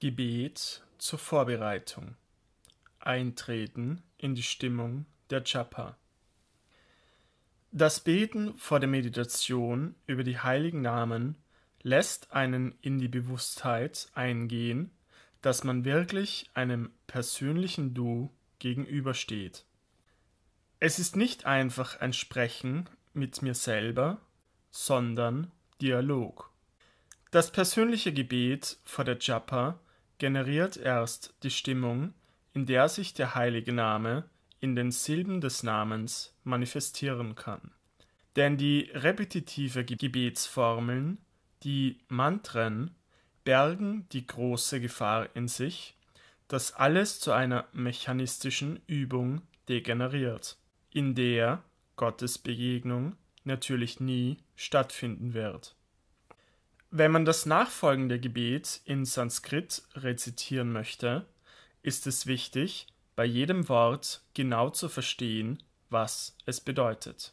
Gebet zur Vorbereitung. Eintreten in die Stimmung der Japa. Das Beten vor der Meditation über die heiligen Namen lässt einen in die Bewusstheit eingehen, dass man wirklich einem persönlichen Du gegenübersteht. Es ist nicht einfach ein Sprechen mit mir selber, sondern Dialog. Das persönliche Gebet vor der Japa generiert erst die Stimmung, in der sich der heilige Name in den Silben des Namens manifestieren kann. Denn die repetitive Gebetsformeln, die Mantren, bergen die große Gefahr in sich, dass alles zu einer mechanistischen Übung degeneriert, in der Gottesbegegnung natürlich nie stattfinden wird. Wenn man das nachfolgende Gebet in Sanskrit rezitieren möchte, ist es wichtig, bei jedem Wort genau zu verstehen, was es bedeutet.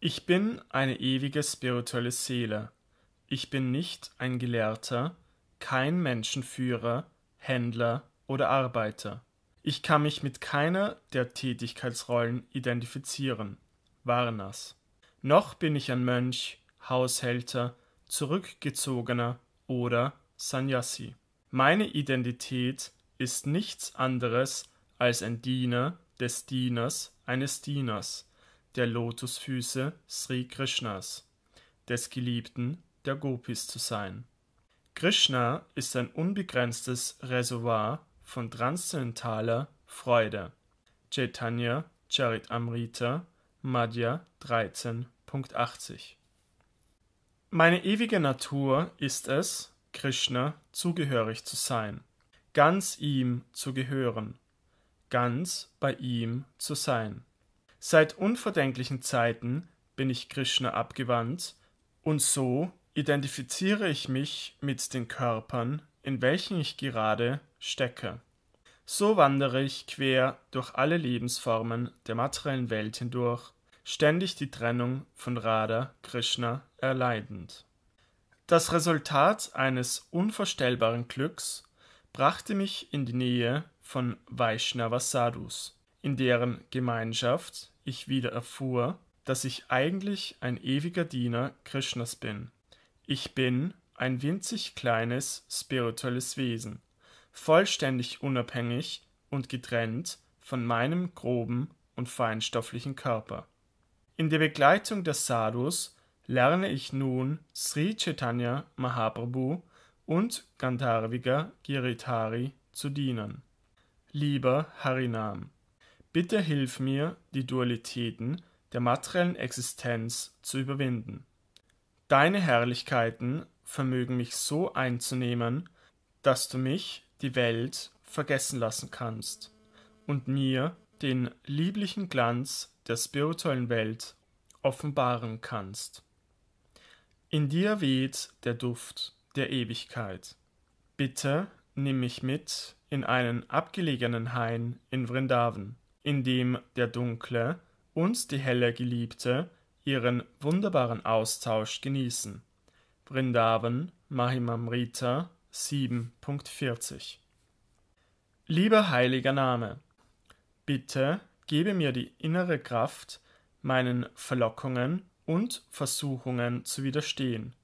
Ich bin eine ewige spirituelle Seele. Ich bin nicht ein Gelehrter, kein Menschenführer, Händler oder Arbeiter. Ich kann mich mit keiner der Tätigkeitsrollen identifizieren. Varnas. Noch bin ich ein Mönch, Haushälter, Zurückgezogener oder Sanyasi. Meine Identität ist nichts anderes als ein Diener des Dieners eines Dieners, der Lotusfüße Sri Krishnas, des Geliebten der Gopis zu sein. Krishna ist ein unbegrenztes Reservoir von Transzendentaler Freude. Chaitanya Charitamrita Madhya 13.80 Meine ewige Natur ist es, Krishna zugehörig zu sein, ganz ihm zu gehören, ganz bei ihm zu sein. Seit unverdenklichen Zeiten bin ich Krishna abgewandt und so identifiziere ich mich mit den Körpern in welchen ich gerade stecke. So wandere ich quer durch alle Lebensformen der materiellen Welt hindurch, ständig die Trennung von Radha Krishna erleidend. Das Resultat eines unvorstellbaren Glücks brachte mich in die Nähe von Vaishnava Sadhus, in deren Gemeinschaft ich wieder erfuhr, dass ich eigentlich ein ewiger Diener Krishnas bin. Ich bin ein winzig kleines spirituelles Wesen, vollständig unabhängig und getrennt von meinem groben und feinstofflichen Körper. In der Begleitung der Sadhus lerne ich nun Sri Chaitanya Mahaprabhu und Gandharviga Giridhari zu dienen. Lieber Harinam, bitte hilf mir, die Dualitäten der materiellen Existenz zu überwinden. Deine Herrlichkeiten vermögen mich so einzunehmen, dass du mich, die Welt, vergessen lassen kannst und mir den lieblichen Glanz der spirituellen Welt offenbaren kannst. In dir weht der Duft der Ewigkeit. Bitte nimm mich mit in einen abgelegenen Hain in Vrindavan, in dem der dunkle und die helle Geliebte ihren wunderbaren Austausch genießen. Vrindavan, Mahimamrita 7.40 Lieber heiliger Name, bitte gebe mir die innere Kraft, meinen Verlockungen und Versuchungen zu widerstehen.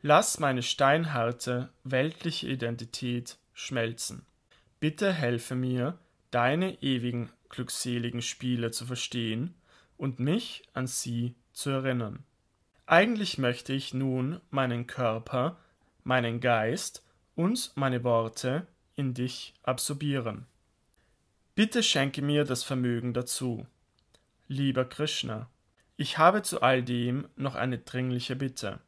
Lass meine steinharte weltliche Identität schmelzen. Bitte helfe mir, deine ewigen glückseligen Spiele zu verstehen und mich an sie zu erinnern. Eigentlich möchte ich nun meinen Körper, meinen Geist und meine Worte in dich absorbieren. Bitte schenke mir das Vermögen dazu. Lieber Krishna, ich habe zu all dem noch eine dringliche Bitte.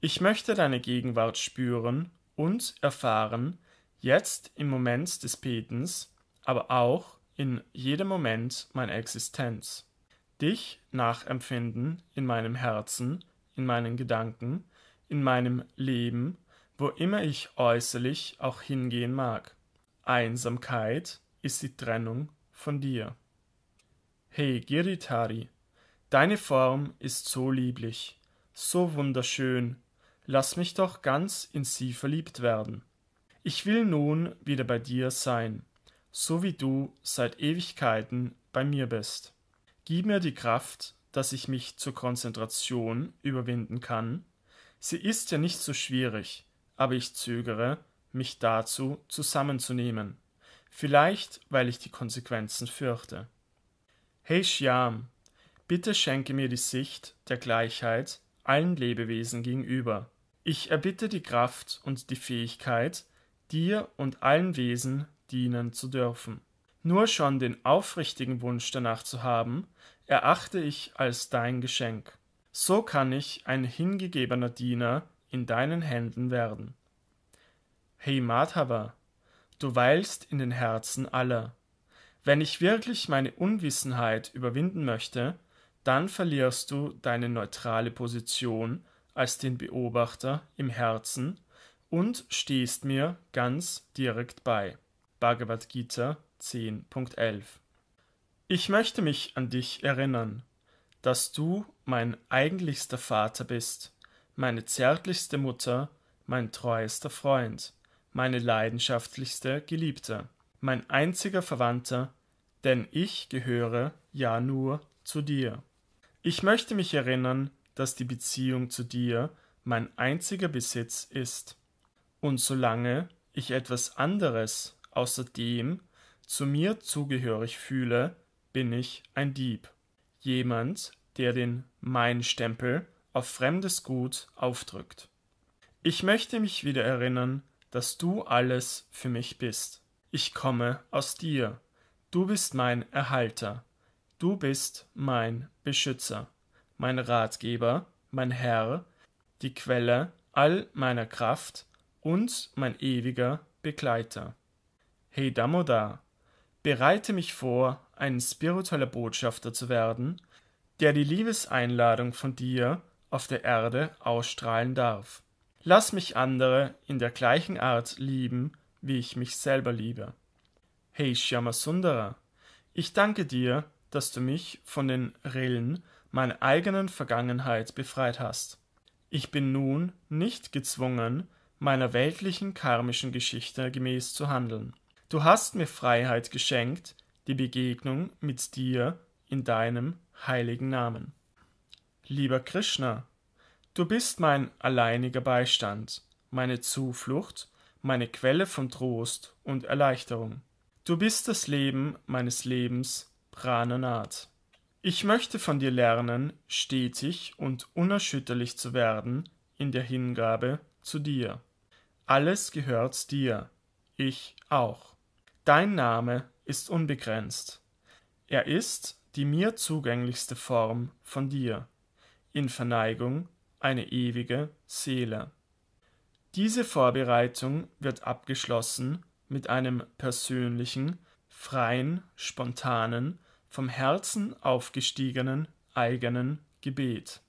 Ich möchte deine Gegenwart spüren und erfahren, jetzt im Moment des Betens, aber auch in jedem Moment meiner Existenz dich nachempfinden in meinem Herzen, in meinen Gedanken, in meinem Leben, wo immer ich äußerlich auch hingehen mag. Einsamkeit ist die Trennung von dir. Hey Giritari, deine Form ist so lieblich, so wunderschön, lass mich doch ganz in sie verliebt werden. Ich will nun wieder bei dir sein, so wie du seit Ewigkeiten bei mir bist. Gib mir die Kraft, dass ich mich zur Konzentration überwinden kann. Sie ist ja nicht so schwierig, aber ich zögere, mich dazu zusammenzunehmen. Vielleicht, weil ich die Konsequenzen fürchte. Hey Shyam, bitte schenke mir die Sicht der Gleichheit allen Lebewesen gegenüber. Ich erbitte die Kraft und die Fähigkeit, dir und allen Wesen dienen zu dürfen. Nur schon den aufrichtigen Wunsch danach zu haben, erachte ich als dein Geschenk. So kann ich ein hingegebener Diener in deinen Händen werden. Hey Madhava, du weilst in den Herzen aller. Wenn ich wirklich meine Unwissenheit überwinden möchte, dann verlierst du deine neutrale Position als den Beobachter im Herzen und stehst mir ganz direkt bei. Bhagavad Gita 10.11 Ich möchte mich an dich erinnern, dass du mein eigentlichster Vater bist, meine zärtlichste Mutter, mein treuester Freund, meine leidenschaftlichste Geliebte, mein einziger Verwandter, denn ich gehöre ja nur zu dir. Ich möchte mich erinnern, dass die Beziehung zu dir mein einziger Besitz ist. Und solange ich etwas anderes außer dem, zu mir zugehörig fühle, bin ich ein Dieb. Jemand, der den Mein-Stempel auf fremdes Gut aufdrückt. Ich möchte mich wieder erinnern, dass du alles für mich bist. Ich komme aus dir. Du bist mein Erhalter. Du bist mein Beschützer, mein Ratgeber, mein Herr, die Quelle all meiner Kraft und mein ewiger Begleiter. Hey Damodar, Bereite mich vor, ein spiritueller Botschafter zu werden, der die Liebeseinladung von dir auf der Erde ausstrahlen darf. Lass mich andere in der gleichen Art lieben, wie ich mich selber liebe. Hey Shyamasundara, ich danke dir, dass du mich von den Rillen meiner eigenen Vergangenheit befreit hast. Ich bin nun nicht gezwungen, meiner weltlichen karmischen Geschichte gemäß zu handeln. Du hast mir Freiheit geschenkt, die Begegnung mit dir in deinem heiligen Namen. Lieber Krishna, du bist mein alleiniger Beistand, meine Zuflucht, meine Quelle von Trost und Erleichterung. Du bist das Leben meines Lebens, Prananat. Ich möchte von dir lernen, stetig und unerschütterlich zu werden in der Hingabe zu dir. Alles gehört dir, ich auch. Dein Name ist unbegrenzt. Er ist die mir zugänglichste Form von dir, in Verneigung eine ewige Seele. Diese Vorbereitung wird abgeschlossen mit einem persönlichen, freien, spontanen, vom Herzen aufgestiegenen eigenen Gebet.